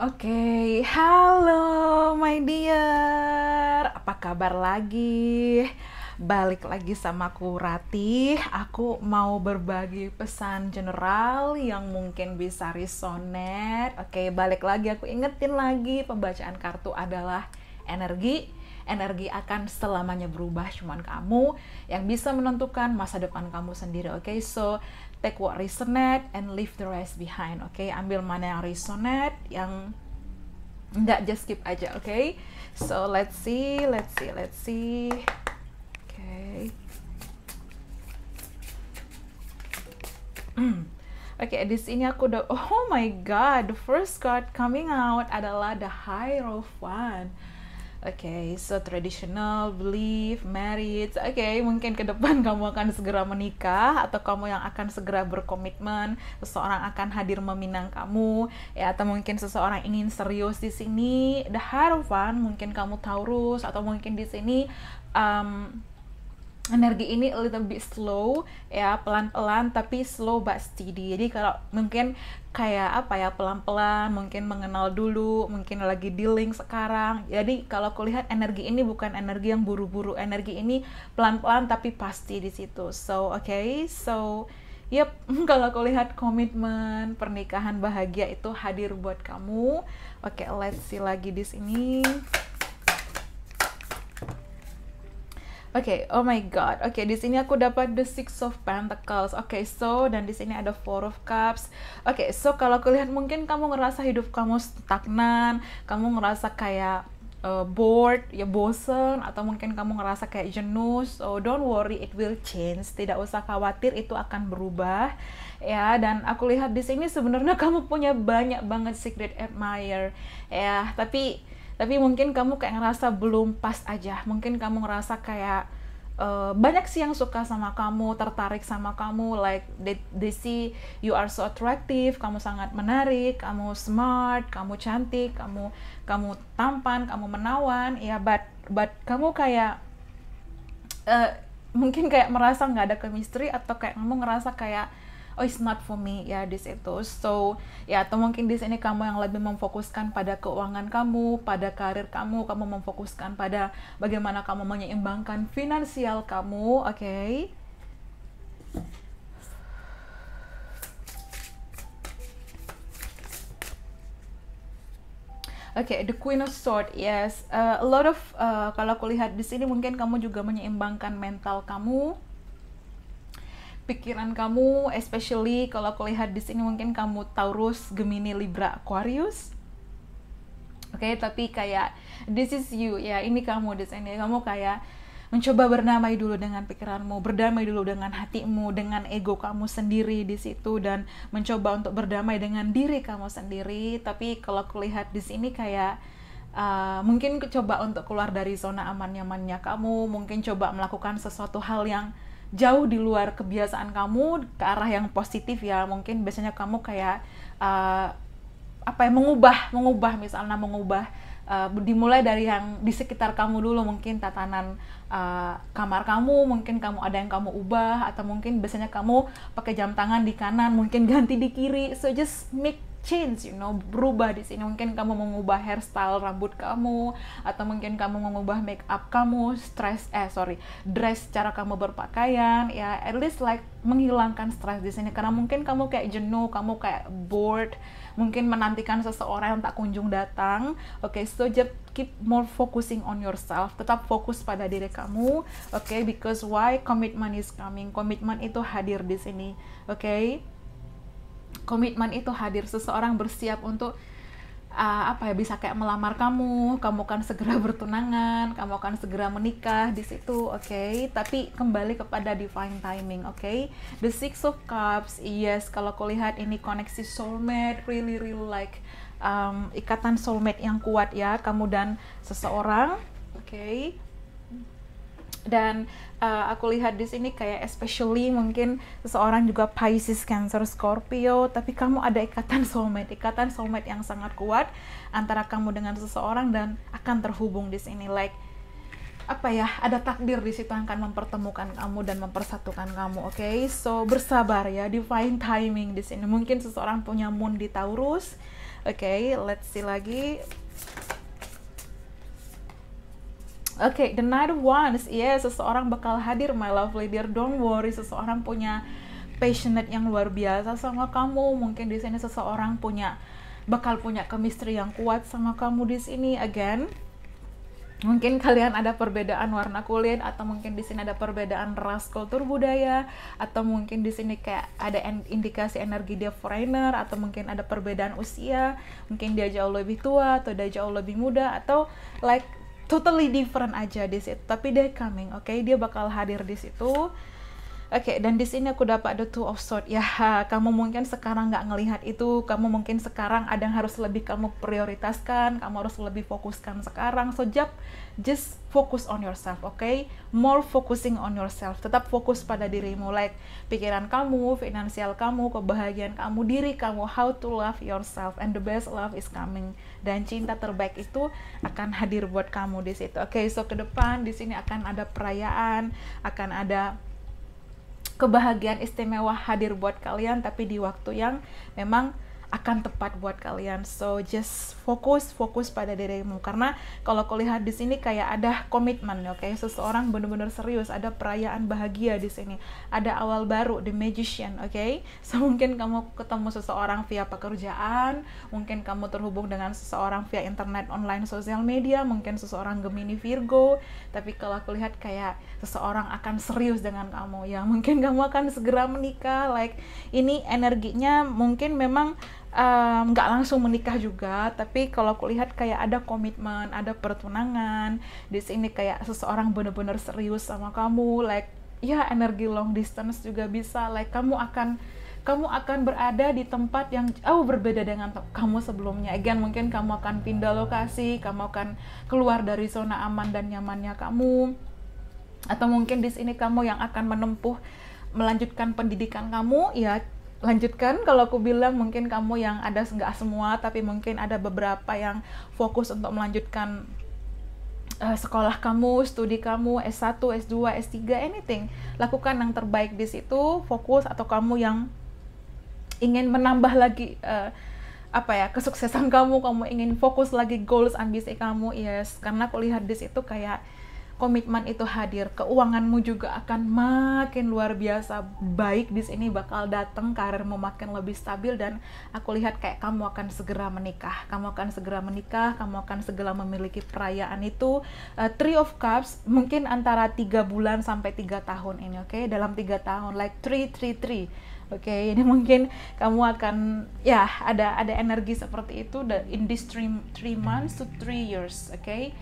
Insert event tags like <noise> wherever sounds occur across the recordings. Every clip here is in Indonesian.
Oke, okay. halo my dear. Apa kabar lagi? Balik lagi sama aku Ratih. Aku mau berbagi pesan general yang mungkin bisa resonate. Oke, okay, balik lagi aku ingetin lagi pembacaan kartu adalah energi. Energi akan selamanya berubah, cuman kamu yang bisa menentukan masa depan kamu sendiri. Oke, okay? so take what resonate and leave the rest behind oke okay? ambil mana yang resonate yang enggak just skip aja oke okay? so let's see let's see let's see oke okay. Oke, hmm. okay, di sini aku udah, oh my god, the first card coming out adalah the high one okay, so traditional belief, marriage. Oke, okay, mungkin ke depan <laughs> kamu akan segera menikah atau kamu yang akan segera berkomitmen, seseorang akan hadir meminang kamu, ya atau mungkin seseorang ingin serius di sini. The one, mungkin kamu Taurus atau mungkin di sini um, energi ini a little bit slow ya pelan-pelan tapi slow but steady jadi kalau mungkin kayak apa ya pelan-pelan mungkin mengenal dulu mungkin lagi dealing sekarang jadi kalau kulihat energi ini bukan energi yang buru-buru energi ini pelan-pelan tapi pasti di situ so oke okay, so yep <laughs> kalau aku lihat komitmen pernikahan bahagia itu hadir buat kamu oke okay, let's see lagi di sini Oke, okay, oh my god. Oke, okay, di sini aku dapat the six of pentacles. Oke, okay, so dan di sini ada four of cups. Oke, okay, so kalau aku mungkin kamu ngerasa hidup kamu stagnan, kamu ngerasa kayak uh, bored, ya bosen, atau mungkin kamu ngerasa kayak jenuh, so don't worry, it will change. Tidak usah khawatir, itu akan berubah. Ya, dan aku lihat di sini sebenarnya <laughs> kamu punya banyak banget secret admirer. Ya, tapi tapi mungkin kamu kayak ngerasa belum pas aja mungkin kamu ngerasa kayak uh, banyak sih yang suka sama kamu tertarik sama kamu like they, they see you are so attractive kamu sangat menarik kamu smart kamu cantik kamu kamu tampan kamu menawan ya but but kamu kayak uh, mungkin kayak merasa nggak ada chemistry atau kayak kamu ngerasa kayak oh it's not for me ya this itu so ya atau mungkin di sini kamu yang lebih memfokuskan pada keuangan kamu pada karir kamu kamu memfokuskan pada bagaimana kamu menyeimbangkan finansial kamu oke okay? okay, the Queen of Sword, yes. Uh, a lot of uh, kalau aku lihat di sini mungkin kamu juga menyeimbangkan mental kamu pikiran kamu, especially kalau aku lihat di sini mungkin kamu Taurus, Gemini, Libra, Aquarius. Oke, okay, tapi kayak this is you ya, ini kamu di sini. Kamu kayak mencoba bernamai dulu dengan pikiranmu, berdamai dulu dengan hatimu, dengan ego kamu sendiri di situ dan mencoba untuk berdamai dengan diri kamu sendiri. Tapi kalau aku lihat di sini kayak uh, mungkin coba untuk keluar dari zona aman nyamannya kamu, mungkin coba melakukan sesuatu hal yang jauh di luar kebiasaan kamu ke arah yang positif ya mungkin biasanya kamu kayak uh, apa ya mengubah mengubah misalnya mengubah uh, dimulai dari yang di sekitar kamu dulu mungkin tatanan uh, kamar kamu mungkin kamu ada yang kamu ubah atau mungkin biasanya kamu pakai jam tangan di kanan mungkin <laughs> ganti di kiri so just make change, you know, berubah di sini. Mungkin kamu mengubah hairstyle rambut kamu, atau mungkin kamu mengubah make up kamu, stress, eh sorry, dress cara kamu berpakaian, ya at least like menghilangkan stress di sini karena mungkin kamu kayak jenuh, kamu kayak bored, mungkin menantikan seseorang yang tak kunjung datang. Oke, okay, so just keep more focusing on yourself. Tetap fokus pada diri kamu. Oke, okay? because why commitment is coming. commitment itu hadir di sini. Oke. Okay? komitmen itu hadir seseorang bersiap untuk uh, apa ya bisa kayak melamar kamu, kamu akan segera <laughs> bertunangan, kamu akan segera menikah di situ, oke? Okay? Tapi kembali kepada divine timing, oke? Okay? The Six of Cups, yes, kalau aku lihat ini koneksi soulmate, really really like um, ikatan soulmate yang kuat ya, kamu dan seseorang, oke? Okay? dan uh, aku lihat di sini kayak especially mungkin seseorang juga Pisces, Cancer, Scorpio, tapi kamu ada ikatan soulmate, ikatan soulmate yang sangat kuat antara kamu dengan seseorang dan akan terhubung di sini like apa ya ada takdir di situ yang akan mempertemukan kamu dan mempersatukan kamu oke okay? so bersabar ya divine timing di sini mungkin seseorang punya moon di Taurus oke okay, let's see lagi Oke, okay, the night ones, yes, iya, yeah, seseorang bakal hadir, my lovely dear, don't worry, seseorang punya passionate yang luar biasa sama kamu, mungkin di sini seseorang punya bakal punya chemistry yang kuat sama kamu di sini, again, mungkin kalian ada perbedaan warna kulit atau mungkin di sini ada perbedaan ras kultur budaya atau mungkin di sini kayak ada indikasi energi dia foreigner atau mungkin ada perbedaan usia mungkin dia jauh lebih tua atau dia jauh lebih muda atau like totally different aja di situ tapi dia coming oke okay? dia bakal hadir di situ Oke, okay, dan di sini aku dapat the two of sword. Ya, kamu mungkin sekarang nggak ngelihat itu, kamu mungkin sekarang ada yang harus lebih kamu prioritaskan, kamu harus lebih fokuskan sekarang. So just, just focus on yourself, oke? Okay? More focusing on yourself. Tetap fokus pada dirimu, like pikiran kamu, finansial kamu, kebahagiaan kamu, diri kamu. How to love yourself and the best love is coming. Dan cinta terbaik itu akan hadir buat kamu di situ. Oke, okay, so ke depan di sini akan ada perayaan, akan ada kebahagiaan istimewa hadir buat kalian tapi di waktu yang memang akan tepat buat kalian. So just fokus fokus pada dirimu karena kalau kulihat di sini kayak ada komitmen oke okay? seseorang benar-benar serius, ada perayaan bahagia di sini. Ada awal baru the magician, oke? Okay? So mungkin kamu ketemu seseorang via pekerjaan, mungkin kamu terhubung dengan seseorang via internet, online, sosial media, mungkin seseorang Gemini Virgo, tapi kalau kulihat kayak seseorang akan serius dengan kamu ya. Mungkin kamu akan segera menikah like ini energinya mungkin memang nggak um, langsung menikah juga tapi kalau aku lihat kayak ada komitmen ada pertunangan di sini kayak seseorang benar-benar serius sama kamu like ya energi long distance juga bisa like kamu akan kamu akan berada di tempat yang jauh berbeda dengan kamu sebelumnya. Again, mungkin kamu akan pindah lokasi, kamu akan keluar dari zona aman dan nyamannya kamu. Atau mungkin di sini kamu yang akan menempuh melanjutkan pendidikan kamu, ya lanjutkan kalau aku bilang mungkin kamu yang ada nggak semua tapi mungkin ada beberapa yang fokus untuk melanjutkan uh, sekolah kamu, studi kamu, S1, S2, S3, anything. Lakukan yang terbaik di situ, fokus atau kamu yang ingin menambah lagi uh, apa ya kesuksesan kamu, kamu ingin fokus lagi goals ambisi kamu, yes. Karena aku lihat di situ kayak komitmen itu hadir, keuanganmu juga akan makin luar biasa baik di sini bakal datang karirmu makin lebih stabil dan aku lihat kayak kamu akan segera menikah, kamu akan segera menikah, kamu akan segera memiliki perayaan itu uh, three of cups mungkin antara tiga bulan sampai tiga tahun ini, oke? Okay? Dalam tiga tahun like three three three Oke, okay, ini mungkin kamu akan ya ada ada energi seperti itu in this three, three months to three years, oke? Okay?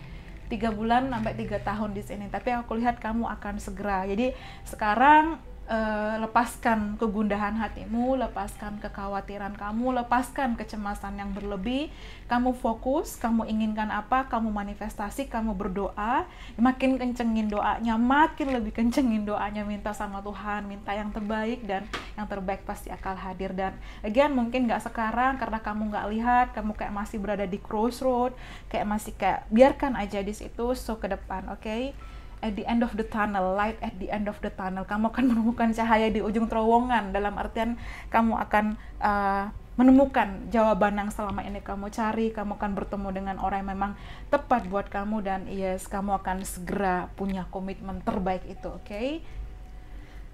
tiga bulan sampai tiga tahun di sini tapi aku lihat kamu akan segera jadi sekarang Eh, lepaskan kegundahan hatimu, lepaskan kekhawatiran kamu, lepaskan kecemasan yang berlebih. Kamu fokus, kamu inginkan apa, kamu manifestasi, kamu berdoa. Makin kencengin doanya, makin lebih kencengin doanya, minta sama Tuhan, minta yang terbaik dan yang terbaik pasti akan hadir. Dan again mungkin nggak sekarang karena kamu nggak lihat, kamu kayak masih berada di crossroad, kayak masih kayak biarkan aja di situ, so ke depan, oke? Okay? at the end of the tunnel, light at the end of the tunnel. Kamu akan menemukan cahaya di ujung terowongan. Dalam artian kamu akan uh, menemukan jawaban yang selama ini kamu cari. Kamu akan bertemu dengan orang yang memang tepat buat kamu dan yes, kamu akan segera punya komitmen terbaik itu. Oke? Okay?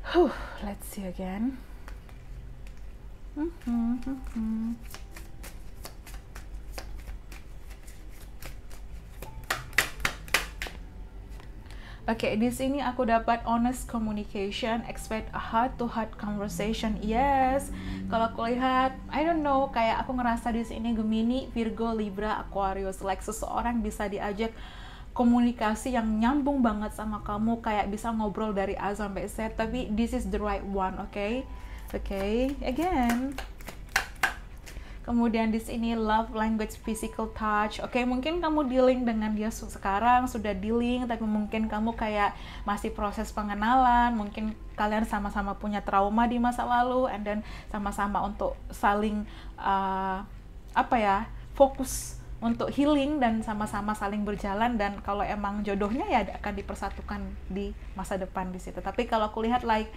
Huh, let's see again. Mm -hmm, mm -hmm. hmm, hmm. Oke, okay, di sini aku dapat honest communication, expect a heart to heart conversation. Yes. Kalau aku lihat, I don't know, kayak aku ngerasa di sini Gemini, Virgo, Libra, Aquarius, like seseorang bisa diajak komunikasi yang nyambung banget sama kamu, kayak bisa ngobrol dari A sampai Z, tapi this is the right one, oke? Okay? Oke, okay, again. Kemudian di sini love language physical touch. Oke, okay, mungkin kamu dealing dengan dia sekarang sudah dealing tapi mungkin kamu kayak masih proses pengenalan, mungkin kalian sama-sama punya trauma di masa lalu and then sama-sama untuk saling uh, apa ya? fokus untuk healing dan sama-sama saling berjalan dan kalau emang jodohnya ya akan dipersatukan di masa depan di situ. Tapi kalau aku lihat like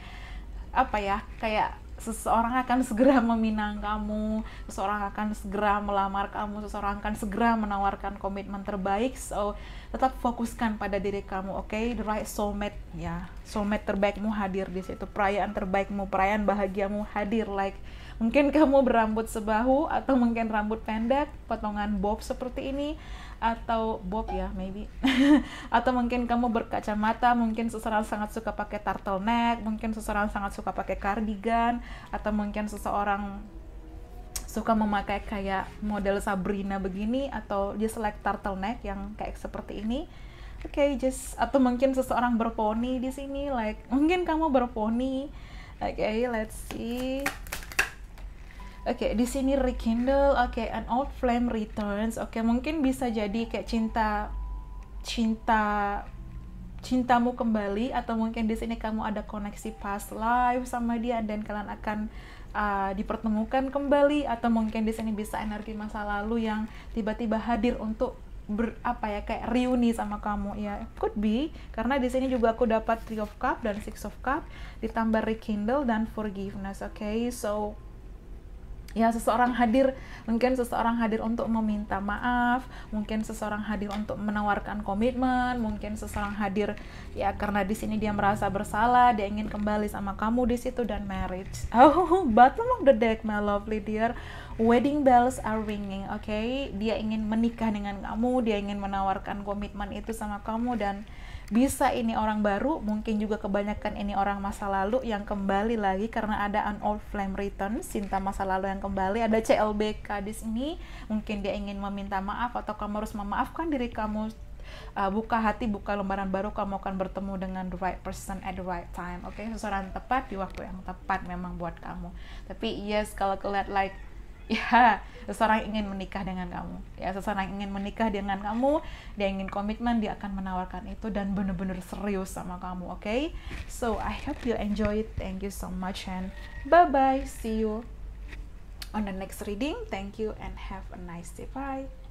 apa ya? kayak seseorang akan segera meminang kamu, seseorang akan segera melamar kamu, seseorang akan segera menawarkan komitmen terbaik. So, tetap fokuskan pada diri kamu, oke? Okay? The right soulmate ya. Soulmate terbaikmu hadir di situ. Perayaan terbaikmu, perayaan bahagiamu hadir like mungkin kamu berambut sebahu atau mungkin rambut pendek, potongan bob seperti ini atau bob ya maybe <laughs> atau mungkin kamu berkacamata mungkin seseorang sangat suka pakai neck mungkin seseorang sangat suka pakai cardigan atau mungkin seseorang suka memakai kayak model Sabrina begini atau dia select neck yang kayak seperti ini oke okay, just atau mungkin seseorang berponi di sini like mungkin kamu berponi oke okay, let's see Oke, okay, di sini rekindle, oke, okay, an old flame returns. Oke, okay, mungkin bisa jadi kayak cinta cinta cintamu kembali atau mungkin di sini kamu ada koneksi past life sama dia dan kalian akan uh, dipertemukan kembali atau mungkin di sini bisa energi masa lalu yang tiba-tiba hadir untuk ber, apa ya kayak reuni sama kamu ya could be karena di sini juga aku dapat three of cup dan six of cup ditambah rekindle dan forgiveness oke okay? so ya seseorang hadir mungkin seseorang hadir untuk meminta maaf mungkin seseorang hadir untuk menawarkan komitmen mungkin seseorang hadir ya karena di sini dia merasa bersalah dia ingin kembali sama kamu di situ dan marriage <laughs> oh bottom of the deck my lovely dear wedding bells are ringing oke okay? dia ingin menikah dengan kamu dia ingin menawarkan komitmen itu sama kamu dan bisa ini orang baru mungkin juga kebanyakan ini orang masa lalu yang kembali lagi karena ada an old flame return cinta masa lalu yang kembali ada CLBK di sini mungkin dia ingin meminta maaf atau kamu harus memaafkan diri kamu uh, buka hati, buka lembaran baru, kamu akan bertemu dengan the right person at the right time. Oke, okay? seseorang tepat di waktu yang tepat memang buat kamu. Tapi yes, kalau kelihatan like ya seseorang ingin menikah dengan kamu ya seseorang ingin menikah dengan kamu dia ingin komitmen dia akan menawarkan itu dan bener-bener serius sama kamu oke okay? so I hope you enjoy it thank you so much and bye bye see you on the next reading thank you and have a nice day bye